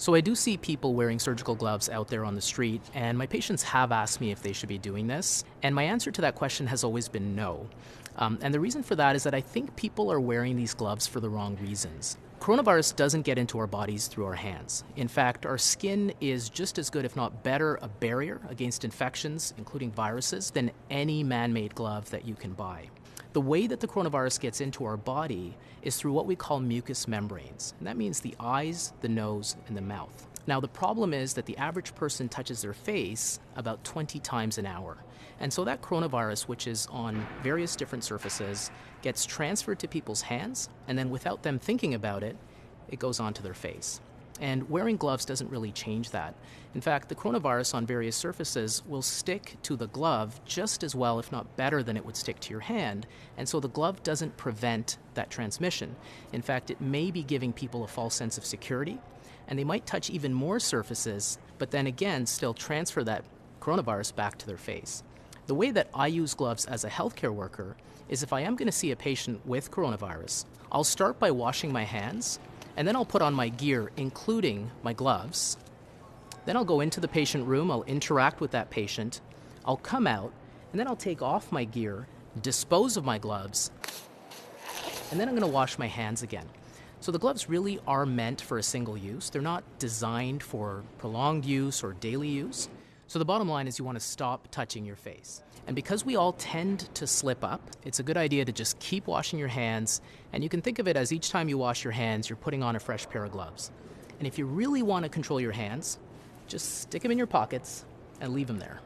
So I do see people wearing surgical gloves out there on the street, and my patients have asked me if they should be doing this, and my answer to that question has always been no. Um, and the reason for that is that I think people are wearing these gloves for the wrong reasons. Coronavirus doesn't get into our bodies through our hands. In fact, our skin is just as good, if not better, a barrier against infections, including viruses, than any man made glove that you can buy. The way that the coronavirus gets into our body is through what we call mucous membranes. And that means the eyes, the nose, and the mouth. Now, the problem is that the average person touches their face about 20 times an hour. And so that coronavirus, which is on various different surfaces, gets transferred to people's hands, and then without them thinking about it, it goes onto their face. And wearing gloves doesn't really change that. In fact, the coronavirus on various surfaces will stick to the glove just as well, if not better, than it would stick to your hand. And so the glove doesn't prevent that transmission. In fact, it may be giving people a false sense of security, and they might touch even more surfaces, but then again, still transfer that coronavirus back to their face. The way that I use gloves as a healthcare worker is if I am going to see a patient with coronavirus, I'll start by washing my hands and then I'll put on my gear, including my gloves. Then I'll go into the patient room, I'll interact with that patient, I'll come out, and then I'll take off my gear, dispose of my gloves, and then I'm gonna wash my hands again. So the gloves really are meant for a single use. They're not designed for prolonged use or daily use. So the bottom line is you want to stop touching your face. And because we all tend to slip up, it's a good idea to just keep washing your hands. And you can think of it as each time you wash your hands, you're putting on a fresh pair of gloves. And if you really want to control your hands, just stick them in your pockets and leave them there.